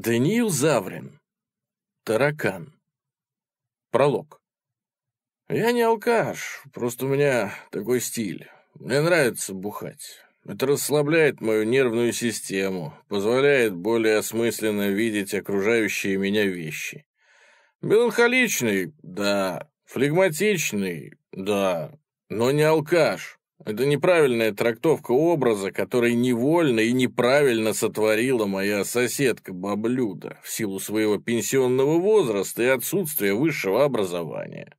Даниил Заврин. Таракан. Пролог. Я не алкаш, просто у меня такой стиль. Мне нравится бухать. Это расслабляет мою нервную систему, позволяет более осмысленно видеть окружающие меня вещи. Меланхоличный, да. Флегматичный, да. Но не алкаш. Это неправильная трактовка образа, который невольно и неправильно сотворила моя соседка Баблюда в силу своего пенсионного возраста и отсутствия высшего образования.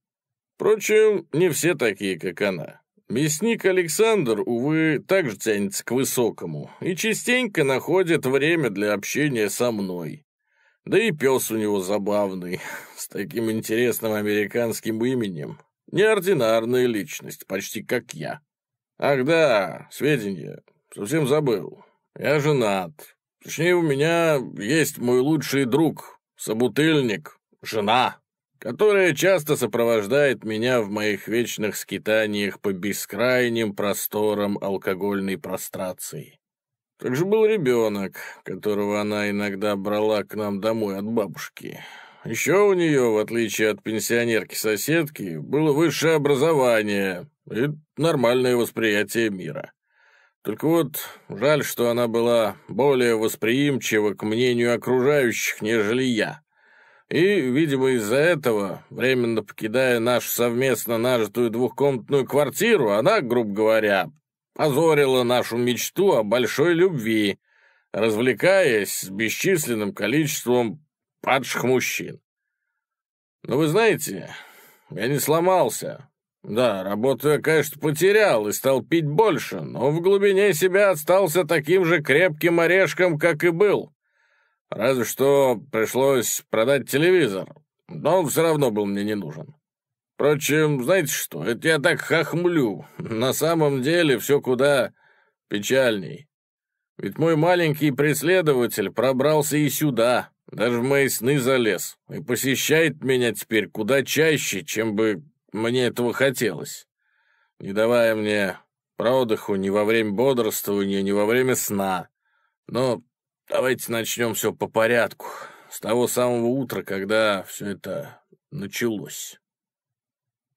Впрочем, не все такие, как она. Мясник Александр, увы, также тянется к высокому и частенько находит время для общения со мной. Да и пес у него забавный, с таким интересным американским именем. Неординарная личность, почти как я. Ах да, сведения. Совсем забыл. Я женат. Точнее, у меня есть мой лучший друг, собутыльник, жена, которая часто сопровождает меня в моих вечных скитаниях по бескрайним просторам алкогольной прострации. Также был ребенок, которого она иногда брала к нам домой от бабушки. Еще у нее, в отличие от пенсионерки-соседки, было высшее образование, и нормальное восприятие мира. Только вот жаль, что она была более восприимчива к мнению окружающих, нежели я. И, видимо, из-за этого, временно покидая нашу совместно нажитую двухкомнатную квартиру, она, грубо говоря, позорила нашу мечту о большой любви, развлекаясь с бесчисленным количеством падших мужчин. Но вы знаете, я не сломался, да, работу конечно, потерял и стал пить больше, но в глубине себя остался таким же крепким орешком, как и был. Разве что пришлось продать телевизор, но он все равно был мне не нужен. Впрочем, знаете что, это я так хохмлю. На самом деле все куда печальней. Ведь мой маленький преследователь пробрался и сюда, даже в мои сны залез, и посещает меня теперь куда чаще, чем бы мне этого хотелось. Не давая мне продыху ни во время бодрствования, ни во время сна. Но давайте начнем все по порядку. С того самого утра, когда все это началось.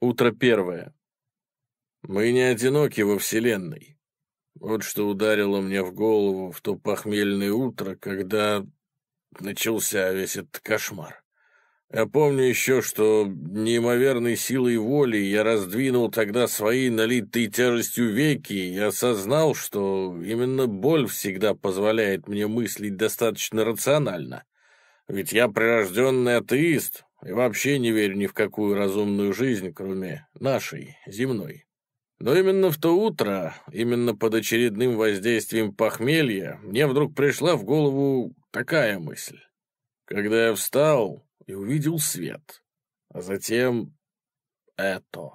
Утро первое. Мы не одиноки во Вселенной. Вот что ударило мне в голову в то похмельное утро, когда начался весь этот кошмар. Я а помню еще, что неимоверной силой воли я раздвинул тогда свои налитые тяжестью веки и осознал, что именно боль всегда позволяет мне мыслить достаточно рационально. Ведь я прирожденный атеист и вообще не верю ни в какую разумную жизнь, кроме нашей, земной. Но именно в то утро, именно под очередным воздействием похмелья, мне вдруг пришла в голову такая мысль. Когда я встал, и увидел свет. А затем это.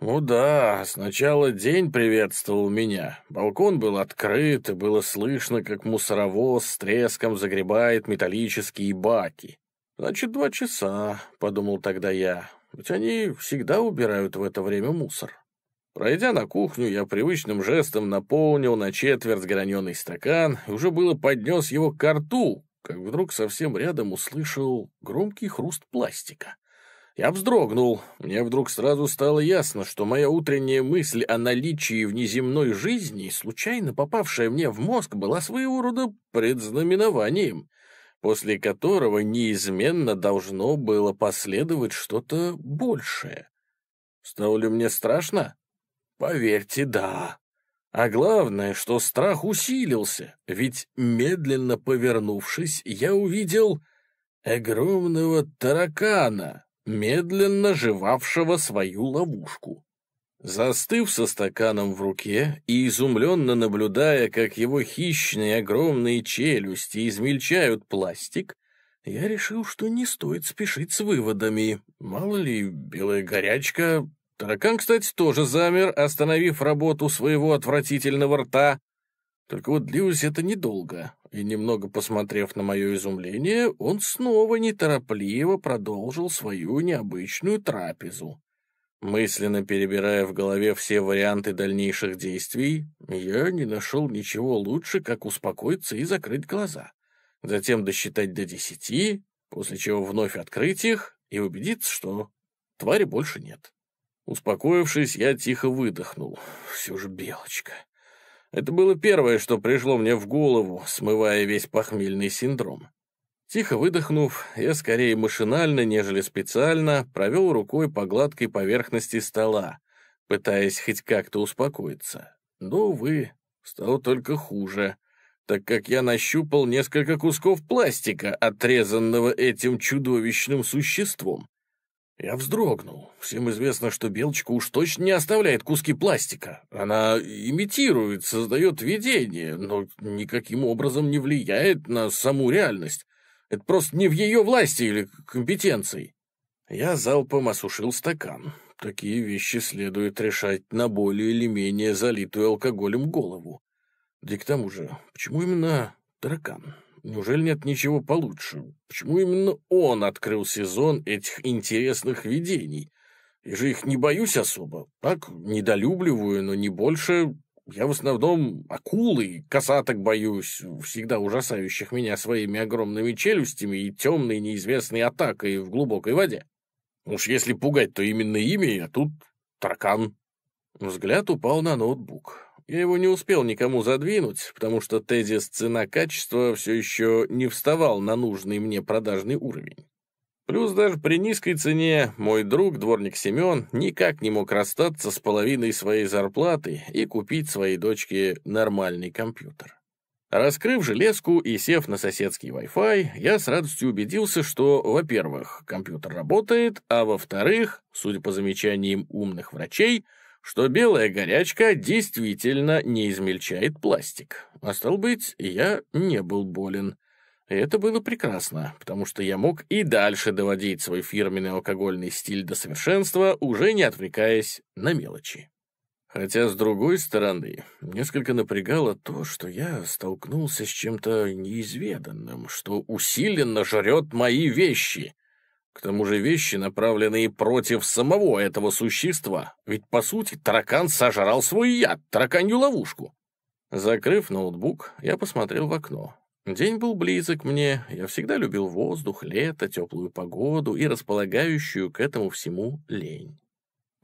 Ну да, сначала день приветствовал меня. Балкон был открыт, и было слышно, как мусоровоз с треском загребает металлические баки. Значит, два часа, подумал тогда я. Ведь они всегда убирают в это время мусор. Пройдя на кухню, я привычным жестом наполнил на четверть граненый стакан и уже было поднес его к рту, как вдруг совсем рядом услышал громкий хруст пластика. Я вздрогнул. Мне вдруг сразу стало ясно, что моя утренняя мысль о наличии внеземной жизни, случайно попавшая мне в мозг, была своего рода предзнаменованием, после которого неизменно должно было последовать что-то большее. Стало ли мне страшно? Поверьте, да. А главное, что страх усилился, ведь, медленно повернувшись, я увидел огромного таракана, медленно жевавшего свою ловушку. Застыв со стаканом в руке и изумленно наблюдая, как его хищные огромные челюсти измельчают пластик, я решил, что не стоит спешить с выводами. Мало ли, белая горячка Таракан, кстати, тоже замер, остановив работу своего отвратительного рта. Только вот длилось это недолго, и, немного посмотрев на мое изумление, он снова неторопливо продолжил свою необычную трапезу. Мысленно перебирая в голове все варианты дальнейших действий, я не нашел ничего лучше, как успокоиться и закрыть глаза. Затем досчитать до десяти, после чего вновь открыть их и убедиться, что твари больше нет. Успокоившись, я тихо выдохнул. Все же белочка. Это было первое, что пришло мне в голову, смывая весь похмельный синдром. Тихо выдохнув, я скорее машинально, нежели специально, провел рукой по гладкой поверхности стола, пытаясь хоть как-то успокоиться. Но, увы, стало только хуже, так как я нащупал несколько кусков пластика, отрезанного этим чудовищным существом. Я вздрогнул. Всем известно, что белочка уж точно не оставляет куски пластика. Она имитирует, создает видение, но никаким образом не влияет на саму реальность. Это просто не в ее власти или компетенции. Я залпом осушил стакан. Такие вещи следует решать на более или менее залитую алкоголем голову. Да и к тому же, почему именно таракан? Неужели нет ничего получше? Почему именно он открыл сезон этих интересных видений? Я же их не боюсь особо. Так, недолюбливаю, но не больше. Я в основном акулы и косаток боюсь, всегда ужасающих меня своими огромными челюстями и темной неизвестной атакой в глубокой воде. Уж если пугать, то именно ими, а тут таракан. Взгляд упал на ноутбук. Я его не успел никому задвинуть, потому что тезис «цена-качество» все еще не вставал на нужный мне продажный уровень. Плюс даже при низкой цене мой друг, дворник Семен, никак не мог расстаться с половиной своей зарплаты и купить своей дочке нормальный компьютер. Раскрыв железку и сев на соседский Wi-Fi, я с радостью убедился, что, во-первых, компьютер работает, а во-вторых, судя по замечаниям умных врачей, что белая горячка действительно не измельчает пластик. А стал быть, я не был болен. И это было прекрасно, потому что я мог и дальше доводить свой фирменный алкогольный стиль до совершенства, уже не отвлекаясь на мелочи. Хотя, с другой стороны, несколько напрягало то, что я столкнулся с чем-то неизведанным, что усиленно жрет мои вещи, к тому же вещи, направленные против самого этого существа, ведь, по сути, таракан сожрал свой яд, тараканью ловушку. Закрыв ноутбук, я посмотрел в окно. День был близок мне, я всегда любил воздух, лето, теплую погоду и располагающую к этому всему лень.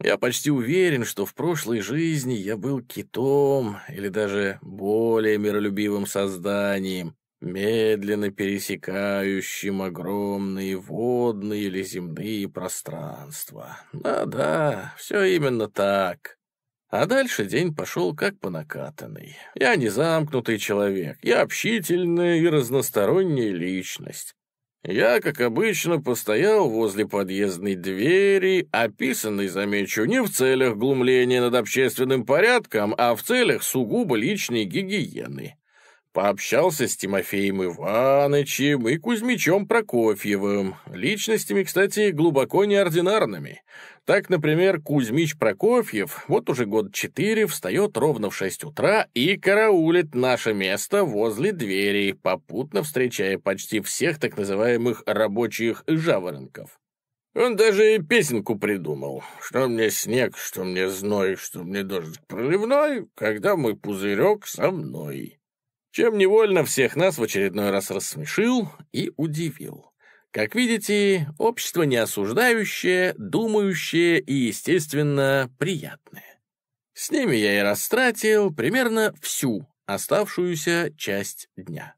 Я почти уверен, что в прошлой жизни я был китом или даже более миролюбивым созданием, медленно пересекающим огромные водные или земные пространства. Да-да, все именно так. А дальше день пошел как по накатанной. Я не замкнутый человек, я общительная и разносторонняя личность. Я, как обычно, постоял возле подъездной двери, описанной, замечу, не в целях глумления над общественным порядком, а в целях сугубо личной гигиены. Пообщался с Тимофеем Иванычем и Кузьмичом Прокофьевым, личностями, кстати, глубоко неординарными. Так, например, Кузьмич Прокофьев вот уже год четыре встает ровно в шесть утра и караулит наше место возле двери, попутно встречая почти всех так называемых рабочих жаворонков. Он даже песенку придумал. Что мне снег, что мне зной, что мне дождь проливной, когда мой пузырек со мной чем невольно всех нас в очередной раз рассмешил и удивил. Как видите, общество неосуждающее, думающее и, естественно, приятное. С ними я и растратил примерно всю оставшуюся часть дня.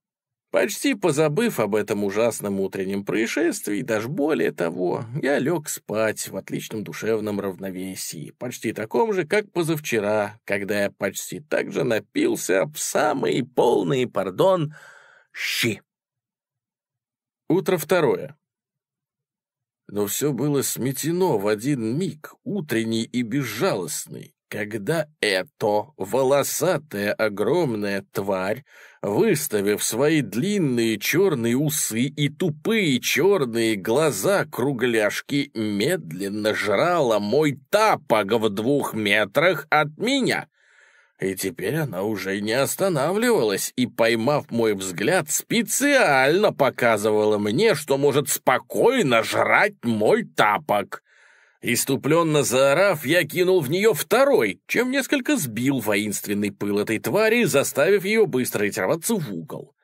Почти позабыв об этом ужасном утреннем происшествии, даже более того, я лег спать в отличном душевном равновесии, почти таком же, как позавчера, когда я почти так же напился в самый полный пардон, щи. Утро второе. Но все было сметено в один миг, утренний и безжалостный. Когда эта волосатая огромная тварь, выставив свои длинные черные усы и тупые черные глаза кругляшки, медленно жрала мой тапок в двух метрах от меня. И теперь она уже не останавливалась и, поймав мой взгляд, специально показывала мне, что может спокойно жрать мой тапок. Иступленно заорав, я кинул в нее второй, чем несколько сбил воинственный пыл этой твари, заставив ее быстро ретироваться в угол.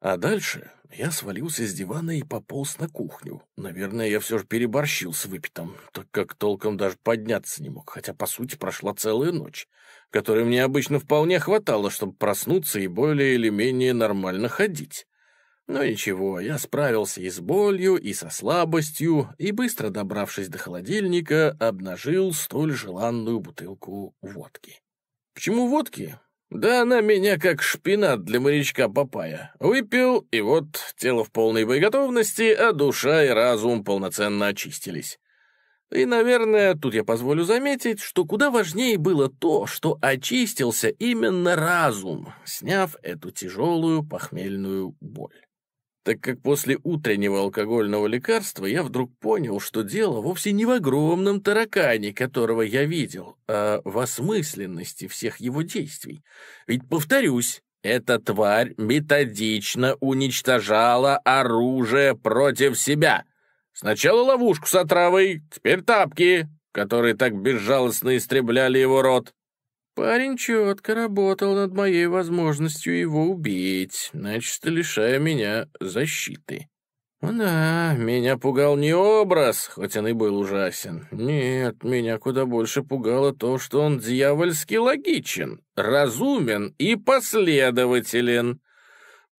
А дальше я свалился с дивана и пополз на кухню. Наверное, я все же переборщил с выпитым, так как толком даже подняться не мог, хотя, по сути, прошла целая ночь, которой мне обычно вполне хватало, чтобы проснуться и более или менее нормально ходить. Но ну ничего, я справился и с болью, и со слабостью, и, быстро добравшись до холодильника, обнажил столь желанную бутылку водки. Почему водки? Да она меня как шпинат для морячка Папая. Выпил, и вот тело в полной боеготовности, а душа и разум полноценно очистились. И, наверное, тут я позволю заметить, что куда важнее было то, что очистился именно разум, сняв эту тяжелую похмельную боль так как после утреннего алкогольного лекарства я вдруг понял, что дело вовсе не в огромном таракане, которого я видел, а в осмысленности всех его действий. Ведь, повторюсь, эта тварь методично уничтожала оружие против себя. Сначала ловушку с отравой, теперь тапки, которые так безжалостно истребляли его рот. Парень четко работал над моей возможностью его убить, значит, лишая меня защиты. Да, меня пугал не образ, хоть он и был ужасен. Нет, меня куда больше пугало то, что он дьявольски логичен, разумен и последователен.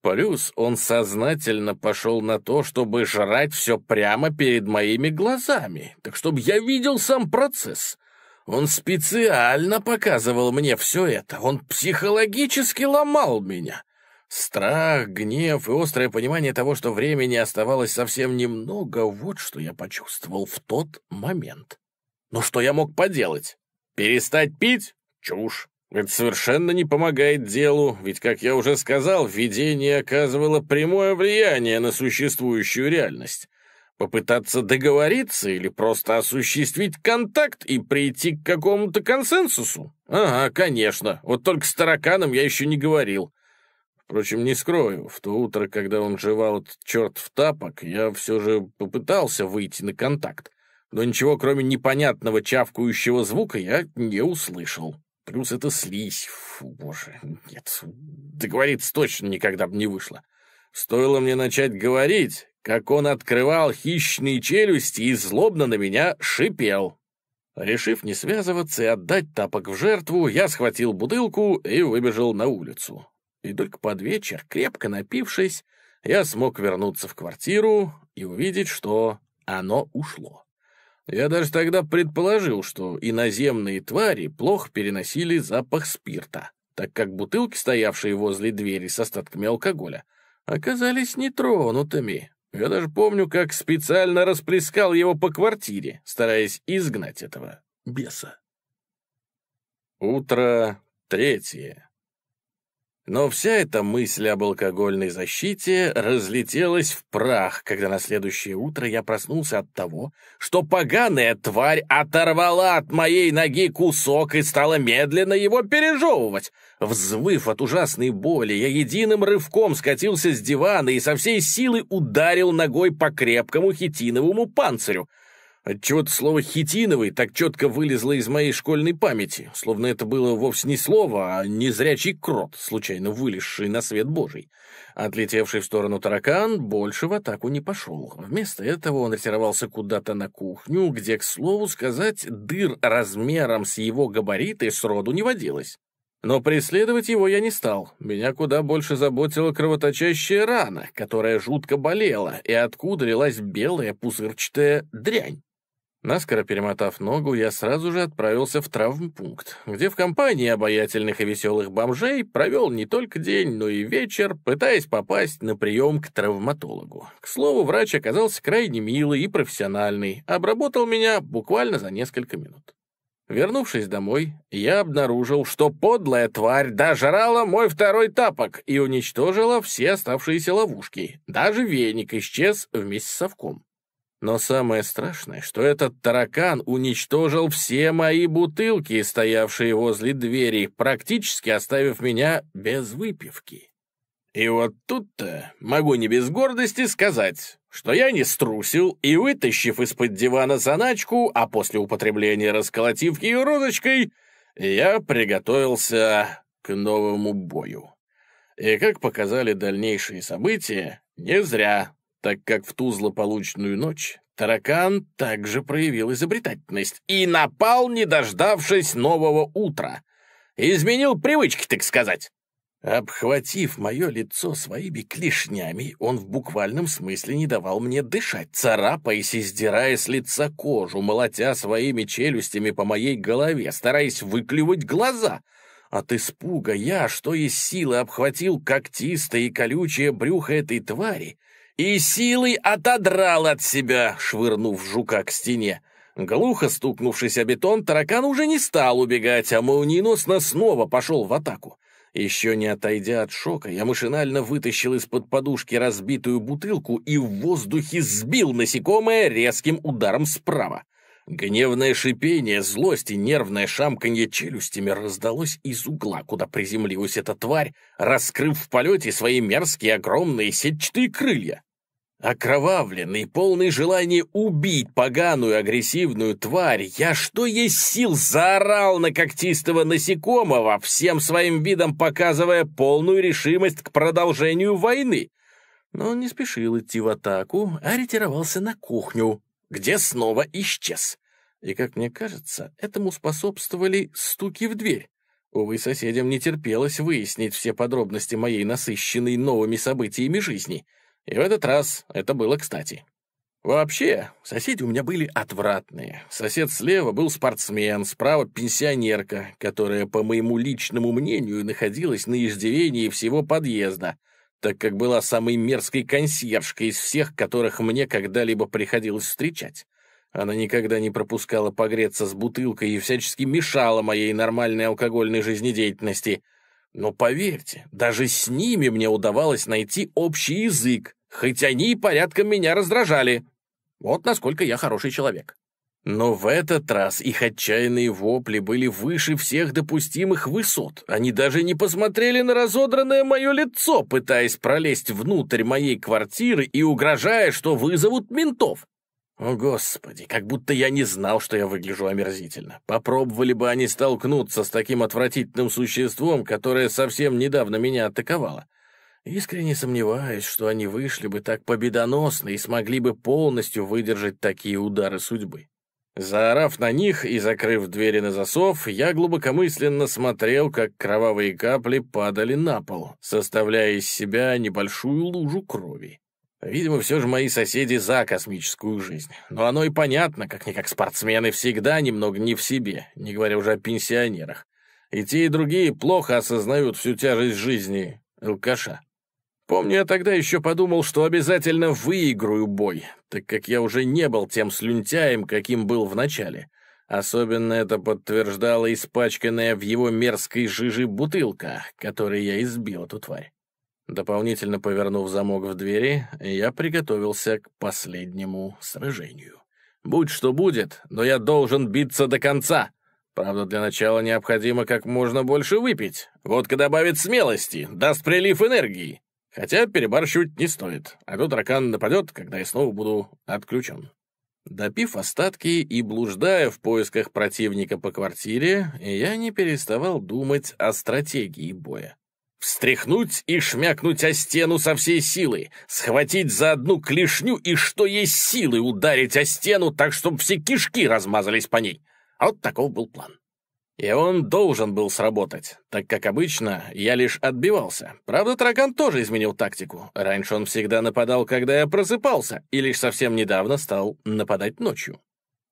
Плюс он сознательно пошел на то, чтобы жрать все прямо перед моими глазами, так чтобы я видел сам процесс — он специально показывал мне все это. Он психологически ломал меня. Страх, гнев и острое понимание того, что времени оставалось совсем немного, вот что я почувствовал в тот момент. Но что я мог поделать? Перестать пить? Чушь. Это совершенно не помогает делу, ведь, как я уже сказал, видение оказывало прямое влияние на существующую реальность. Попытаться договориться или просто осуществить контакт и прийти к какому-то консенсусу? Ага, конечно. Вот только с тараканом я еще не говорил. Впрочем, не скрою, в то утро, когда он жевал этот черт в тапок, я все же попытался выйти на контакт. Но ничего, кроме непонятного чавкающего звука, я не услышал. Плюс это слизь. Фу, боже, нет. Договориться точно никогда бы не вышло. Стоило мне начать говорить, как он открывал хищные челюсти и злобно на меня шипел. Решив не связываться и отдать тапок в жертву, я схватил бутылку и выбежал на улицу. И только под вечер, крепко напившись, я смог вернуться в квартиру и увидеть, что оно ушло. Я даже тогда предположил, что иноземные твари плохо переносили запах спирта, так как бутылки, стоявшие возле двери с остатками алкоголя, оказались нетронутыми, я даже помню, как специально расплескал его по квартире, стараясь изгнать этого беса. Утро третье. Но вся эта мысль об алкогольной защите разлетелась в прах, когда на следующее утро я проснулся от того, что поганая тварь оторвала от моей ноги кусок и стала медленно его пережевывать. Взвыв от ужасной боли, я единым рывком скатился с дивана и со всей силы ударил ногой по крепкому хитиновому панцирю — Отчего-то слово «хитиновый» так четко вылезло из моей школьной памяти, словно это было вовсе не слово, а незрячий крот, случайно вылезший на свет божий. Отлетевший в сторону таракан больше в атаку не пошел. Вместо этого он ретировался куда-то на кухню, где, к слову сказать, дыр размером с его габариты сроду не водилось. Но преследовать его я не стал. Меня куда больше заботила кровоточащая рана, которая жутко болела, и откуда лилась белая пузырчатая дрянь. Наскоро перемотав ногу, я сразу же отправился в травмпункт, где в компании обаятельных и веселых бомжей провел не только день, но и вечер, пытаясь попасть на прием к травматологу. К слову, врач оказался крайне милый и профессиональный, обработал меня буквально за несколько минут. Вернувшись домой, я обнаружил, что подлая тварь дожрала мой второй тапок и уничтожила все оставшиеся ловушки. Даже веник исчез вместе с совком. Но самое страшное, что этот таракан уничтожил все мои бутылки, стоявшие возле двери, практически оставив меня без выпивки. И вот тут-то могу не без гордости сказать, что я не струсил и, вытащив из-под дивана заначку, а после употребления расколотив ее розочкой, я приготовился к новому бою. И, как показали дальнейшие события, не зря так как в ту злополучную ночь таракан также проявил изобретательность и напал, не дождавшись нового утра. Изменил привычки, так сказать. Обхватив мое лицо своими клешнями, он в буквальном смысле не давал мне дышать, царапаясь и сдирая с лица кожу, молотя своими челюстями по моей голове, стараясь выклевать глаза. От испуга я, что из силы, обхватил когтистое и колючее брюхо этой твари и силой отодрал от себя, швырнув жука к стене. Глухо стукнувшись о бетон, таракан уже не стал убегать, а молниеносно снова пошел в атаку. Еще не отойдя от шока, я машинально вытащил из-под подушки разбитую бутылку и в воздухе сбил насекомое резким ударом справа. Гневное шипение, злость и нервное шамканье челюстями раздалось из угла, куда приземлилась эта тварь, раскрыв в полете свои мерзкие огромные сетчатые крылья. Окровавленный, полный желания убить поганую агрессивную тварь, я что есть сил заорал на когтистого насекомого, всем своим видом показывая полную решимость к продолжению войны. Но он не спешил идти в атаку, а ретировался на кухню, где снова исчез. И, как мне кажется, этому способствовали стуки в дверь. Увы, соседям не терпелось выяснить все подробности моей насыщенной новыми событиями жизни — и в этот раз это было кстати. Вообще, соседи у меня были отвратные. Сосед слева был спортсмен, справа пенсионерка, которая, по моему личному мнению, находилась на иждивении всего подъезда, так как была самой мерзкой консьержкой из всех, которых мне когда-либо приходилось встречать. Она никогда не пропускала погреться с бутылкой и всячески мешала моей нормальной алкогольной жизнедеятельности. Но поверьте, даже с ними мне удавалось найти общий язык, хоть они и порядком меня раздражали. Вот насколько я хороший человек. Но в этот раз их отчаянные вопли были выше всех допустимых высот. Они даже не посмотрели на разодранное мое лицо, пытаясь пролезть внутрь моей квартиры и угрожая, что вызовут ментов. О, Господи, как будто я не знал, что я выгляжу омерзительно. Попробовали бы они столкнуться с таким отвратительным существом, которое совсем недавно меня атаковало. Искренне сомневаюсь, что они вышли бы так победоносно и смогли бы полностью выдержать такие удары судьбы. Заорав на них и закрыв двери на засов, я глубокомысленно смотрел, как кровавые капли падали на пол, составляя из себя небольшую лужу крови. Видимо, все же мои соседи за космическую жизнь. Но оно и понятно, как-никак спортсмены всегда немного не в себе, не говоря уже о пенсионерах. И те, и другие плохо осознают всю тяжесть жизни алкаша. Помню, я тогда еще подумал, что обязательно выиграю бой, так как я уже не был тем слюнтяем, каким был в начале. Особенно это подтверждала испачканная в его мерзкой жижи бутылка, которой я избил эту тварь. Дополнительно повернув замок в двери, я приготовился к последнему сражению. Будь что будет, но я должен биться до конца. Правда, для начала необходимо как можно больше выпить. Водка добавит смелости, даст прилив энергии. Хотя перебарщивать не стоит, а то таракан нападет, когда я снова буду отключен. Допив остатки и блуждая в поисках противника по квартире, я не переставал думать о стратегии боя. Встряхнуть и шмякнуть о стену со всей силы, схватить за одну клешню и, что есть силы, ударить о стену так, чтобы все кишки размазались по ней. А вот таков был план. И он должен был сработать, так как обычно я лишь отбивался. Правда, таракан тоже изменил тактику. Раньше он всегда нападал, когда я просыпался, и лишь совсем недавно стал нападать ночью.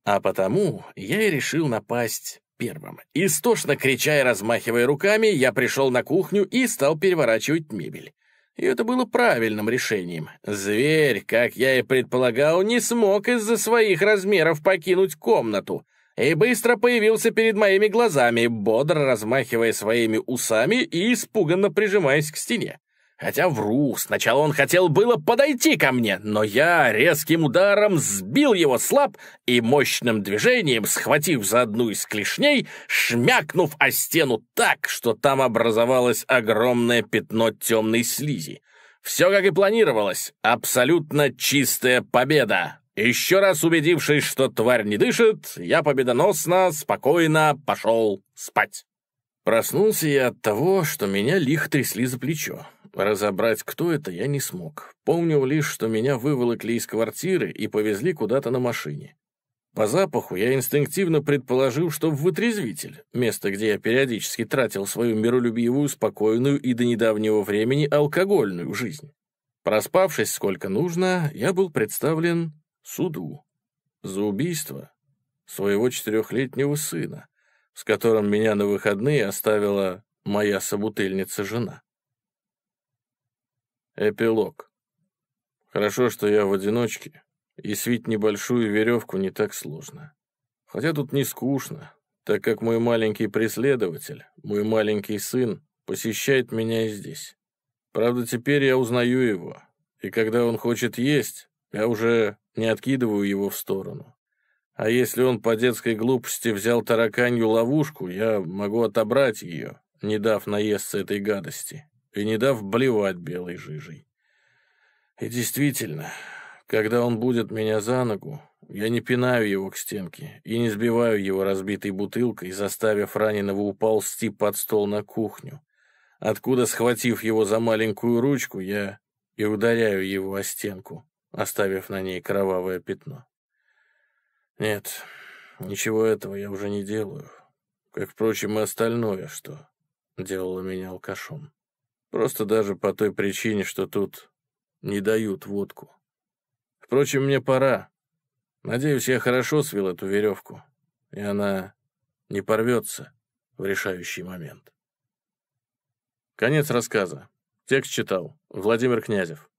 А потому я и решил напасть первым. Истошно крича и размахивая руками, я пришел на кухню и стал переворачивать мебель. И это было правильным решением. Зверь, как я и предполагал, не смог из-за своих размеров покинуть комнату — и быстро появился перед моими глазами, бодро размахивая своими усами и испуганно прижимаясь к стене. Хотя вру, сначала он хотел было подойти ко мне, но я резким ударом сбил его слаб и мощным движением, схватив за одну из клешней, шмякнув о стену так, что там образовалось огромное пятно темной слизи. Все, как и планировалось, абсолютно чистая победа еще раз убедившись, что тварь не дышит, я победоносно, спокойно пошел спать. Проснулся я от того, что меня лихо трясли за плечо. Разобрать, кто это, я не смог. Помнил лишь, что меня выволокли из квартиры и повезли куда-то на машине. По запаху я инстинктивно предположил, что в вытрезвитель, место, где я периодически тратил свою миролюбивую, спокойную и до недавнего времени алкогольную жизнь. Проспавшись сколько нужно, я был представлен суду за убийство своего четырехлетнего сына, с которым меня на выходные оставила моя собутыльница-жена. Эпилог. Хорошо, что я в одиночке, и свить небольшую веревку не так сложно. Хотя тут не скучно, так как мой маленький преследователь, мой маленький сын, посещает меня и здесь. Правда, теперь я узнаю его, и когда он хочет есть, я уже не откидываю его в сторону. А если он по детской глупости взял тараканью ловушку, я могу отобрать ее, не дав наесться этой гадости и не дав блевать белой жижей. И действительно, когда он будет меня за ногу, я не пинаю его к стенке и не сбиваю его разбитой бутылкой, заставив раненого уползти под стол на кухню, откуда, схватив его за маленькую ручку, я и ударяю его о стенку оставив на ней кровавое пятно. Нет, ничего этого я уже не делаю, как, впрочем, и остальное, что делало меня алкашом. Просто даже по той причине, что тут не дают водку. Впрочем, мне пора. Надеюсь, я хорошо свел эту веревку, и она не порвется в решающий момент. Конец рассказа. Текст читал Владимир Князев.